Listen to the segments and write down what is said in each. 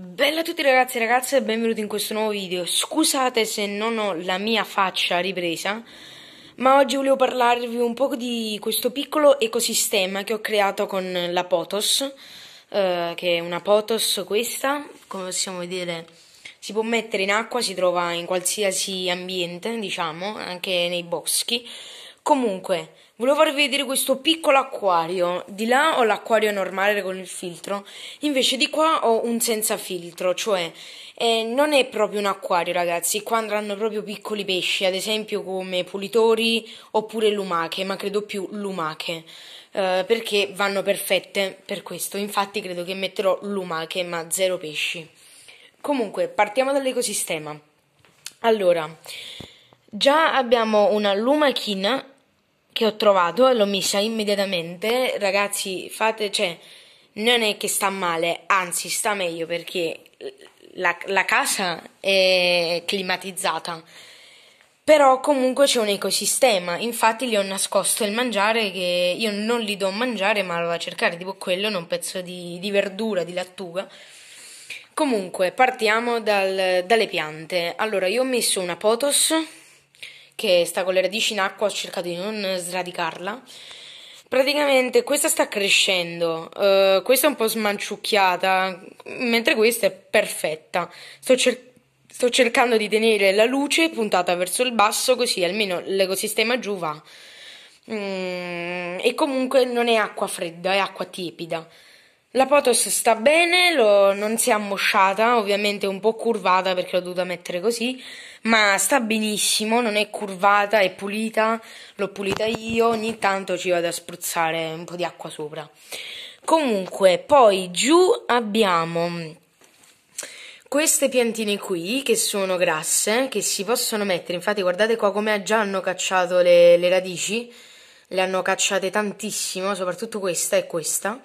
Bella a tutti ragazzi e ragazze benvenuti in questo nuovo video. Scusate se non ho la mia faccia ripresa, ma oggi volevo parlarvi un po' di questo piccolo ecosistema che ho creato con la Potos, eh, che è una Potos questa, come possiamo vedere si può mettere in acqua, si trova in qualsiasi ambiente, diciamo, anche nei boschi. Comunque, volevo farvi vedere questo piccolo acquario. Di là ho l'acquario normale con il filtro, invece di qua ho un senza filtro, cioè eh, non è proprio un acquario, ragazzi. Qua andranno proprio piccoli pesci, ad esempio come pulitori oppure lumache, ma credo più lumache. Eh, perché vanno perfette per questo. Infatti, credo che metterò lumache, ma zero pesci. Comunque, partiamo dall'ecosistema. Allora, già abbiamo una lumachina che ho trovato e l'ho messa immediatamente. Ragazzi, fate, cioè, non è che sta male, anzi, sta meglio perché la, la casa è climatizzata. Però comunque c'è un ecosistema, infatti gli ho nascosto il mangiare che io non li do mangiare ma lo vado a cercare, tipo quello, un pezzo di, di verdura, di lattuga. Comunque partiamo dal, dalle piante. Allora io ho messo una potos che sta con le radici in acqua, ho cercato di non sradicarla. Praticamente questa sta crescendo, uh, questa è un po' smanciucchiata, mentre questa è perfetta. Sto, cer- sto cercando di tenere la luce puntata verso il basso, così almeno l'ecosistema giù va. Mm, e comunque non è acqua fredda, è acqua tiepida. La Potos sta bene, lo, non si è ammosciata, ovviamente un po' curvata perché l'ho dovuta mettere così, ma sta benissimo, non è curvata, è pulita, l'ho pulita io, ogni tanto ci vado a spruzzare un po' di acqua sopra. Comunque, poi giù abbiamo queste piantine qui che sono grasse, che si possono mettere, infatti guardate qua come già hanno cacciato le, le radici, le hanno cacciate tantissimo, soprattutto questa e questa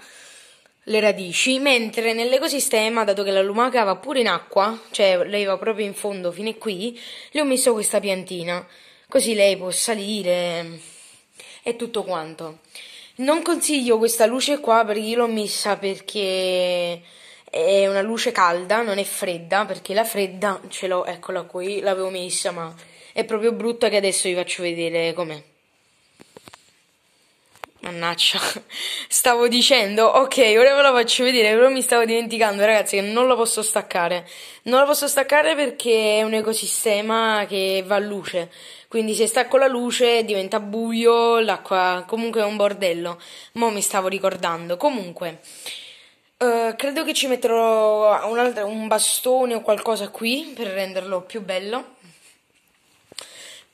le radici, mentre nell'ecosistema, dato che la lumaca va pure in acqua, cioè lei va proprio in fondo fino a qui, le ho messo questa piantina, così lei può salire e tutto quanto. Non consiglio questa luce qua perché io l'ho messa perché è una luce calda, non è fredda, perché la fredda ce l'ho, eccola qui, l'avevo messa, ma è proprio brutta che adesso vi faccio vedere com'è. Mannaccia, stavo dicendo, ok, ora ve la faccio vedere, però mi stavo dimenticando, ragazzi, che non la posso staccare. Non la posso staccare perché è un ecosistema che va a luce, quindi se stacco la luce diventa buio, l'acqua comunque è un bordello. Mo' mi stavo ricordando. Comunque, eh, credo che ci metterò un, altro, un bastone o qualcosa qui per renderlo più bello.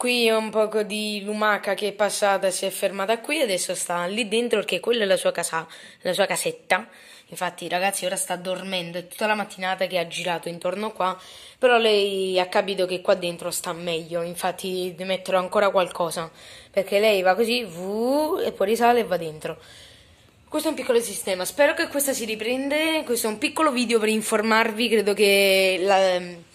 Qui un poco di lumaca che è passata, si è fermata qui e adesso sta lì dentro perché quella è la sua, casa, la sua casetta. Infatti ragazzi ora sta dormendo, è tutta la mattinata che ha girato intorno qua, però lei ha capito che qua dentro sta meglio, infatti metterò ancora qualcosa, perché lei va così, vu, e poi risale e va dentro. Questo è un piccolo sistema, spero che questa si riprende, questo è un piccolo video per informarvi, credo che... La,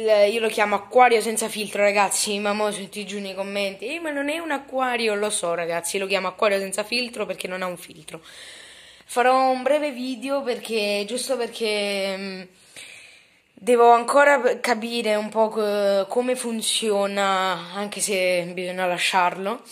io lo chiamo acquario senza filtro, ragazzi. Ma mo senti giù nei commenti. Eh, ma non è un acquario, lo so, ragazzi. Lo chiamo acquario senza filtro perché non ha un filtro. Farò un breve video perché, giusto perché mh, mm, devo ancora capire un po' co come funziona, anche se bisogna lasciarlo.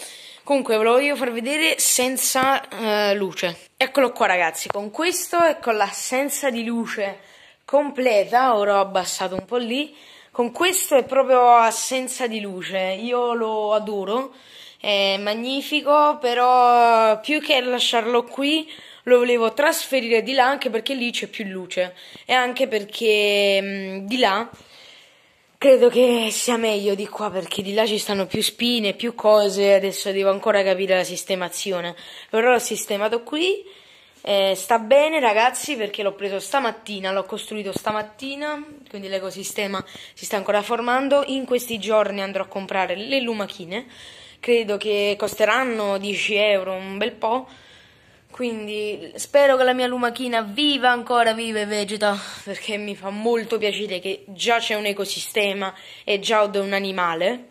Comunque ve lo voglio far vedere senza eh, luce. Eccolo qua ragazzi, con questo e con l'assenza di luce completa, ora ho abbassato un po' lì, con questo è proprio assenza di luce, io lo adoro, è magnifico, però più che lasciarlo qui lo volevo trasferire di là anche perché lì c'è più luce e anche perché mh, mm, di là credo che sia meglio di qua perché di là ci stanno più spine, più cose, adesso devo ancora capire la sistemazione, però l'ho sistemato qui eh, sta bene ragazzi perché l'ho preso stamattina, l'ho costruito stamattina, quindi l'ecosistema si sta ancora formando. In questi giorni andrò a comprare le lumachine, credo che costeranno 10 euro, un bel po'. Quindi spero che la mia lumachina viva ancora, viva e vegeta, perché mi fa molto piacere che già c'è un ecosistema e già ho un animale.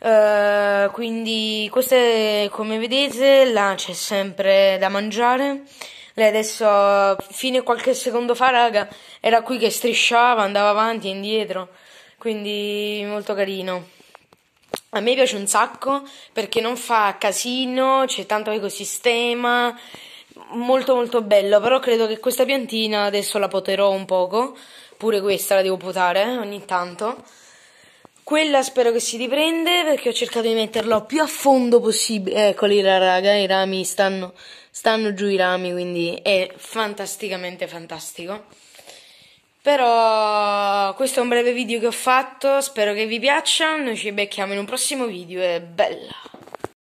Uh, quindi questa è, come vedete là c'è sempre da mangiare lei adesso fine qualche secondo fa raga era qui che strisciava andava avanti e indietro quindi molto carino a me piace un sacco perché non fa casino c'è tanto ecosistema molto molto bello però credo che questa piantina adesso la poterò un poco pure questa la devo potare eh, ogni tanto quella spero che si riprende perché ho cercato di metterlo più a fondo possibile. Eccoli la raga, i rami stanno, stanno giù i rami, quindi è fantasticamente fantastico. Però questo è un breve video che ho fatto, spero che vi piaccia, noi ci becchiamo in un prossimo video e bella!